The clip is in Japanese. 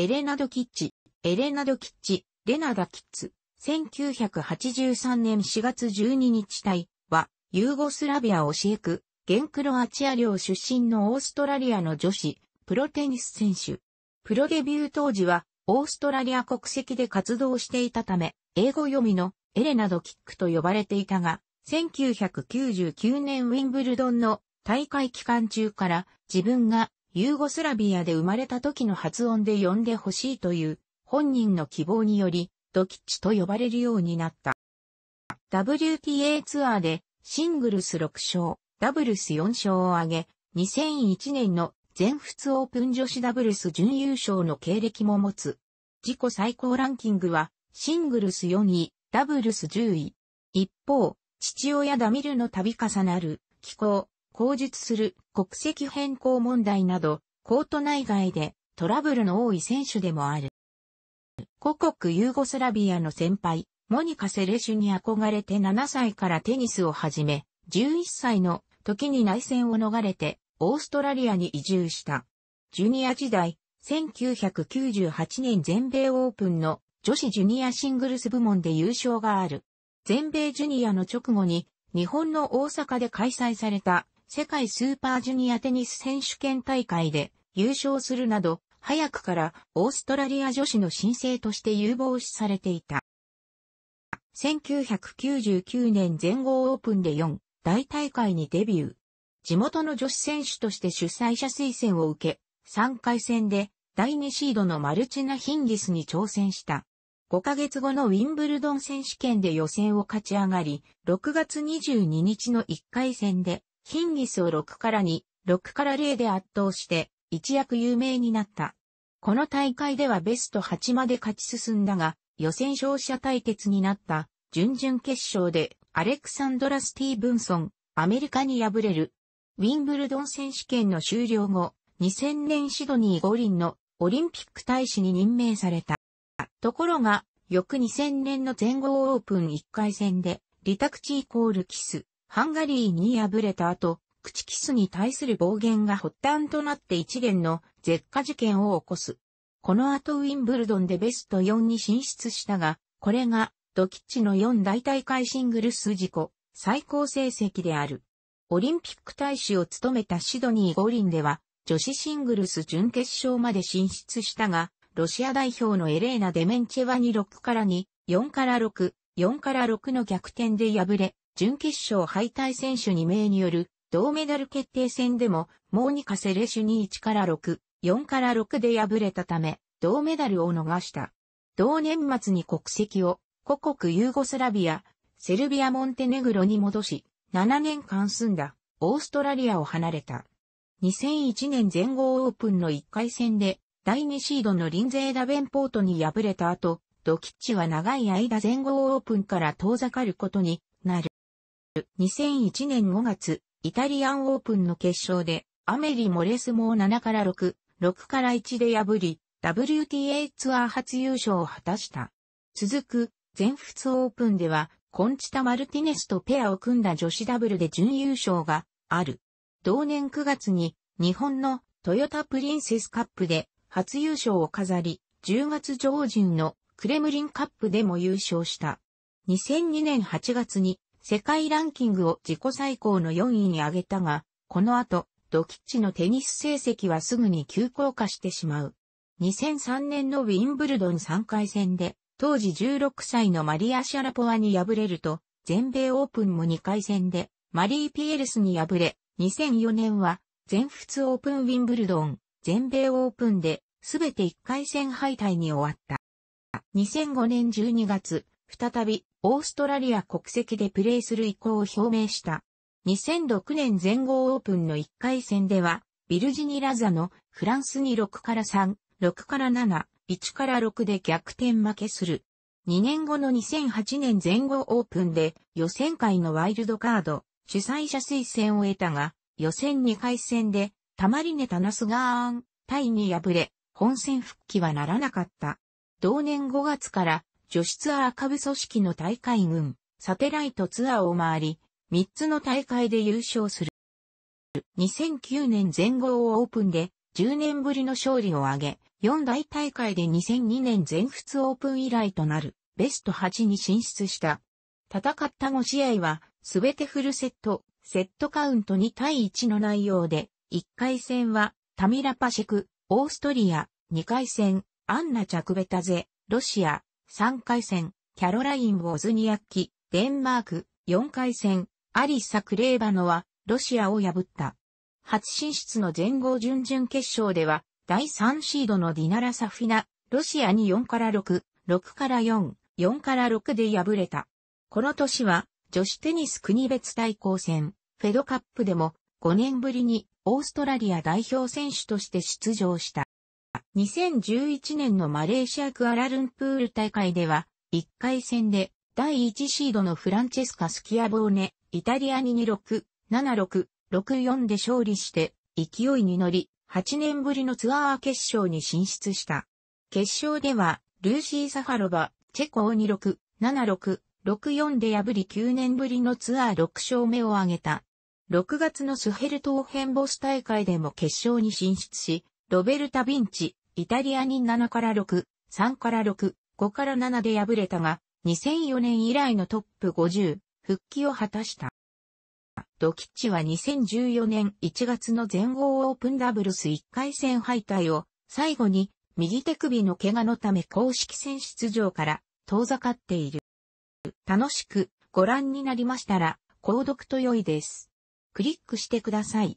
エレナド・キッチ、エレナド・キッチ、レナダ・キッツ、1983年4月12日隊は、ユーゴスラビアを教えく、現クロアチア領出身のオーストラリアの女子、プロテニス選手。プロデビュー当時は、オーストラリア国籍で活動していたため、英語読みのエレナド・キックと呼ばれていたが、1999年ウィンブルドンの大会期間中から自分がユーゴスラビアで生まれた時の発音で呼んでほしいという本人の希望により、ドキッチと呼ばれるようになった。WTA ツアーでシングルス6勝、ダブルス4勝を挙げ、2001年の全仏オープン女子ダブルス準優勝の経歴も持つ。自己最高ランキングは、シングルス4位、ダブルス10位。一方、父親ダミルの度重なる、気候、口述する国籍変更問題など、コート内外でトラブルの多い選手でもある。古国ユーゴスラビアの先輩、モニカ・セレシュに憧れて7歳からテニスを始め、11歳の時に内戦を逃れて、オーストラリアに移住した。ジュニア時代、1998年全米オープンの女子ジュニアシングルス部門で優勝がある。全米ジュニアの直後に日本の大阪で開催された世界スーパージュニアテニス選手権大会で優勝するなど、早くからオーストラリア女子の新請として有望視されていた。1999年全豪オープンで4大大会にデビュー。地元の女子選手として主催者推薦を受け、3回戦で第2シードのマルチナ・ヒンギスに挑戦した。5ヶ月後のウィンブルドン選手権で予選を勝ち上がり、6月22日の1回戦でヒンギスを6から2、6から0で圧倒して一躍有名になった。この大会ではベスト8まで勝ち進んだが、予選勝者対決になった準々決勝でアレクサンドラ・スティーブンソン、アメリカに敗れる。ウィンブルドン選手権の終了後、2000年シドニー五輪のオリンピック大使に任命された。ところが、翌2000年の全豪オープン1回戦で、リタクチイコールキス、ハンガリーに敗れた後、クチキスに対する暴言が発端となって一連の絶火事件を起こす。この後ウィンブルドンでベスト4に進出したが、これがドキッチの4大大会シングルス事故、最高成績である。オリンピック大使を務めたシドニー五輪では、女子シングルス準決勝まで進出したが、ロシア代表のエレーナ・デメンチェワに6から2、4から6、4から6の逆転で敗れ、準決勝敗退選手2名による銅メダル決定戦でも、モーニカ・セレシュに1から6、4から6で敗れたため、銅メダルを逃した。同年末に国籍を、故国ユーゴスラビア、セルビア・モンテネグロに戻し、7年間住んだ、オーストラリアを離れた。2001年全豪オープンの1回戦で、第2シードのリンゼー・ダベンポートに敗れた後、ドキッチは長い間全豪オープンから遠ざかることに2001年5月、イタリアンオープンの決勝で、アメリ・モレスモを7から6、6から1で破り、WTA ツアー初優勝を果たした。続く、全仏オープンでは、コンチタ・マルティネスとペアを組んだ女子ダブルで準優勝がある。同年9月に、日本のトヨタプリンセスカップで初優勝を飾り、10月上旬のクレムリンカップでも優勝した。2002年8月に世界ランキングを自己最高の4位に上げたが、この後、ドキッチのテニス成績はすぐに急降下してしまう。2003年のウィンブルドン3回戦で、当時16歳のマリア・シャラポワに敗れると、全米オープンも2回戦で、マリー・ピエルスに敗れ、2004年は、全仏オープンウィンブルドン、全米オープンで、すべて1回戦敗退に終わった。2005年12月、再び、オーストラリア国籍でプレーする意向を表明した。2006年全豪オープンの1回戦では、ビルジニラザのフランスに6から3、6から7、1から6で逆転負けする。2年後の2008年全豪オープンで予選会のワイルドカード、主催者推薦を得たが、予選2回戦で、たまりネタナスガーン、タイに敗れ、本戦復帰はならなかった。同年5月から女子ツアー下部組織の大会群、サテライトツアーを回り、3つの大会で優勝する。2009年全豪オープンで10年ぶりの勝利を挙げ、4大大会で2002年全仏オープン以来となるベスト8に進出した。戦った5試合は、すべてフルセット、セットカウント2対1の内容で、1回戦は、タミラパシェク、オーストリア、2回戦、アンナ・チャクベタゼ、ロシア、3回戦、キャロライン・ウォズニアッキ、デンマーク、4回戦、アリッサ・クレーバノは、ロシアを破った。初進出の全豪準々決勝では、第3シードのディナラ・サフィナ、ロシアに4から6、6から4、4から6で敗れた。この年は、女子テニス国別対抗戦、フェドカップでも、5年ぶりに、オーストラリア代表選手として出場した。2011年のマレーシアクアラルンプール大会では、1回戦で第1シードのフランチェスカ・スキアボーネ、イタリアに26、76、64で勝利して、勢いに乗り、8年ぶりのツアー決勝に進出した。決勝では、ルーシー・サファロバ、チェコを26、76、64で破り9年ぶりのツアー6勝目を挙げた。6月のスヘルトーヘンボス大会でも決勝に進出し、ロベルタ・ヴィンチ、イタリアに7から6、3から6、5から7で敗れたが、2004年以来のトップ50、復帰を果たした。ドキッチは2014年1月の全豪オープンダブルス1回戦敗退を、最後に、右手首の怪我のため公式戦出場から遠ざかっている。楽しくご覧になりましたら、購読と良いです。クリックしてください。